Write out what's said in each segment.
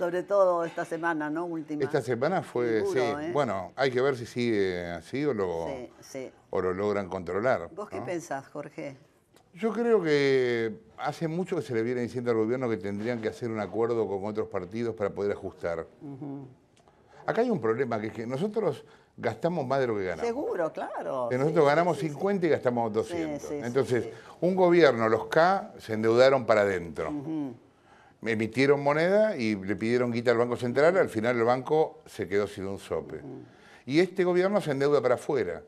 sobre todo esta semana, ¿no? Última. Esta semana fue, sí. ¿eh? Bueno, hay que ver si sigue así o lo, O logran controlar. ¿Vos qué pensás, Jorge? Yo creo que hace mucho que se le viene diciendo al gobierno que tendrían que hacer un acuerdo con otros partidos para poder ajustar. Acá hay un problema, que es que nosotros gastamos más de lo que ganamos. Seguro, claro. Que nosotros ganamos 50 y gastamos 200. Entonces, un gobierno, los K, se endeudaron para adentro emitieron moneda y le pidieron guita al Banco Central, al final el banco se quedó sin un sope. Y este gobierno se endeuda para afuera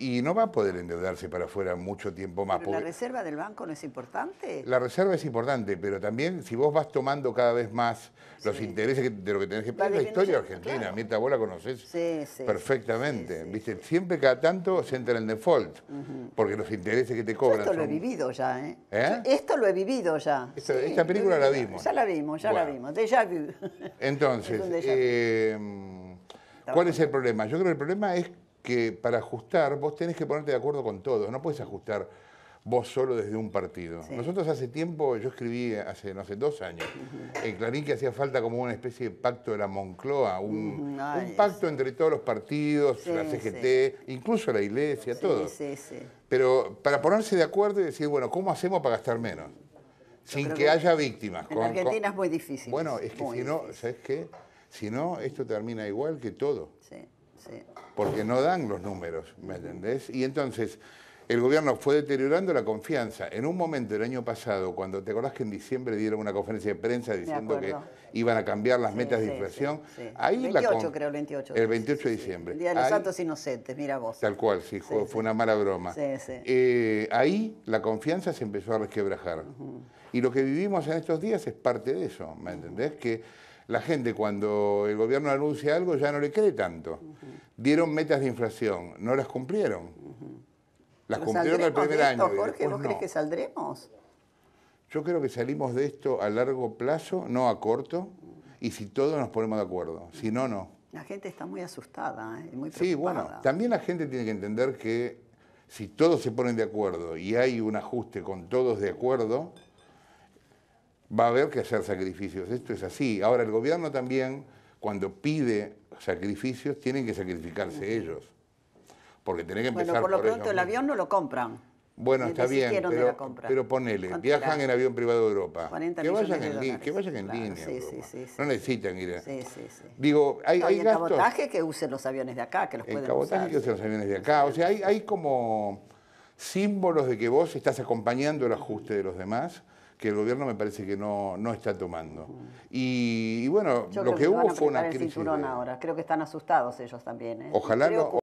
y no va a poder endeudarse para afuera mucho tiempo más. ¿La reserva del banco no es importante? La reserva es importante, pero también si vos vas tomando cada vez más los intereses de lo que tenés que pagar, la historia argentina, Mi Mirta, vos la conocés perfectamente. ¿Viste? Siempre cada tanto se entra en default, porque los intereses que te cobran. ¿eh? ¿Eh? esto lo he vivido ya, ¿eh? esto lo he vivido ya. esta película la vimos. Ya la vimos, ya la vimos. de vu. Entonces, em, ¿cuál es el problema? Yo creo que el problema es que para ajustar vos tenés que ponerte de acuerdo con todos, no puedes ajustar vos solo desde un partido. Nosotros hace tiempo, yo escribí hace, no sé, dos años, en Clarín que hacía falta como una especie de pacto de la Moncloa, un, pacto entre todos los partidos, la CGT, incluso la iglesia, todo. Pero para ponerse de acuerdo y decir, bueno, ¿cómo hacemos para gastar menos? Sin que, haya víctimas. En Argentina es muy difícil. Bueno, es que si no, ¿sabes qué? Si no, esto termina igual que todo. Porque no dan los números, ¿me entendés? Y entonces el gobierno fue deteriorando la confianza. En un momento el año pasado, cuando te acordás que en diciembre dieron una conferencia de prensa diciendo que iban a cambiar las metas de inflación, ahí 28, la creo, el 28. El 28 de diciembre. El Día de los Santos Inocentes, mira vos. Tal cual, sí, fue, una mala broma. Eh, ahí la confianza se empezó a resquebrajar. Y lo que vivimos en estos días es parte de eso, ¿me entendés? Que la gente cuando el gobierno anuncia algo ya no le cree tanto dieron metas de inflación, no las cumplieron. Las cumplieron el primer año. Jorge, no. crees que saldremos? Yo creo que salimos de esto a largo plazo, no a corto, y si todos nos ponemos de acuerdo. Si no, no. La gente está muy asustada, ¿eh? muy preocupada. Sí, bueno, también la gente tiene que entender que si todos se ponen de acuerdo y hay un ajuste con todos de acuerdo, va a haber que hacer sacrificios. Esto es así. Ahora, el gobierno también, cuando pide sacrificios tienen que sacrificarse ellos. Porque tienen que empezar bueno, por lo pronto el avión no lo compran. Bueno, eh, está bien, pero, ponele, viajan en avión privado de Europa. 40 que, vayan en que vayan en línea. Sí, sí, sí, no necesitan ir a... Digo, hay, hay y el cabotaje que usen los aviones de acá, que los el pueden cabotaje usar. que usen los aviones de acá. O sea, hay, hay como símbolos de que vos estás acompañando el ajuste de los demás que el gobierno me parece que no, no está tomando. Y, bueno, lo que, hubo fue una crisis. ahora. Creo que están asustados ellos también. ¿eh? Ojalá